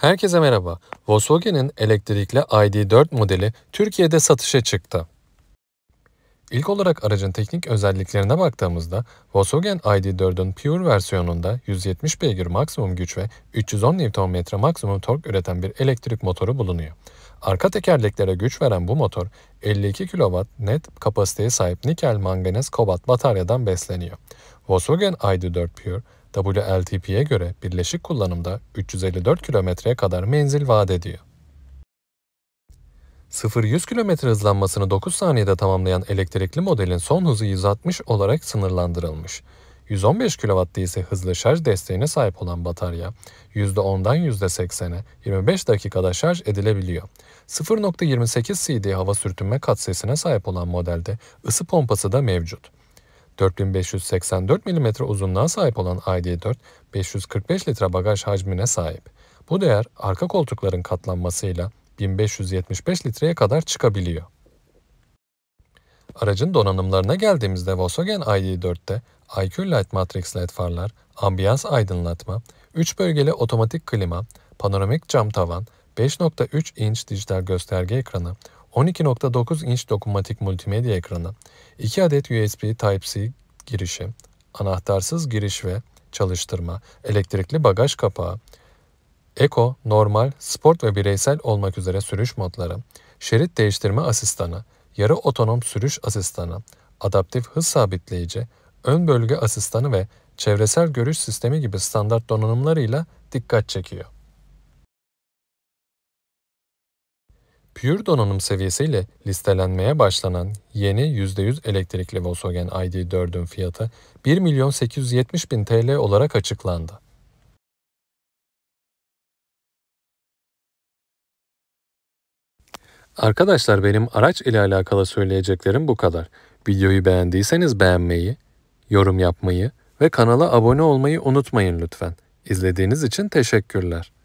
Herkese merhaba. Volkswagen'in elektrikli ID.4 modeli Türkiye'de satışa çıktı. İlk olarak aracın teknik özelliklerine baktığımızda Volkswagen ID.4'ün Pure versiyonunda 170 beygir maksimum güç ve 310 Nm maksimum tork üreten bir elektrik motoru bulunuyor. Arka tekerleklere güç veren bu motor 52 kW net kapasiteye sahip nikel manganez kobalt bataryadan besleniyor. Volkswagen ID.4 Pure WLTP'ye göre birleşik kullanımda 354 kilometreye kadar menzil vaat ediyor. 0-100 km hızlanmasını 9 saniyede tamamlayan elektrikli modelin son hızı 160 olarak sınırlandırılmış. 115 kW ise hızlı şarj desteğine sahip olan batarya %10'dan %80'e 25 dakikada şarj edilebiliyor. 0.28 CD hava sürtünme katsayısına sahip olan modelde ısı pompası da mevcut. 4584 mm uzunluğa sahip olan ID4, 545 litre bagaj hacmine sahip. Bu değer arka koltukların katlanmasıyla 1575 litreye kadar çıkabiliyor. Aracın donanımlarına geldiğimizde Volkswagen ID4'te IQ Light Matrix LED farlar, ambiyans aydınlatma, 3 bölgeli otomatik klima, panoramik cam tavan, 5.3 inç dijital gösterge ekranı, 12.9 inç dokunmatik multimedya ekranı, 2 adet USB Type-C girişi, anahtarsız giriş ve çalıştırma, elektrikli bagaj kapağı, Eko, normal, sport ve bireysel olmak üzere sürüş modları, şerit değiştirme asistanı, yarı otonom sürüş asistanı, adaptif hız sabitleyici, ön bölge asistanı ve çevresel görüş sistemi gibi standart donanımlarıyla dikkat çekiyor. Pure donanım seviyesiyle listelenmeye başlanan yeni %100 elektrikli Volkswagen ID.4'ün fiyatı 1 milyon 870 bin TL olarak açıklandı. Arkadaşlar benim araç ile alakalı söyleyeceklerim bu kadar. Videoyu beğendiyseniz beğenmeyi, yorum yapmayı ve kanala abone olmayı unutmayın lütfen. İzlediğiniz için teşekkürler.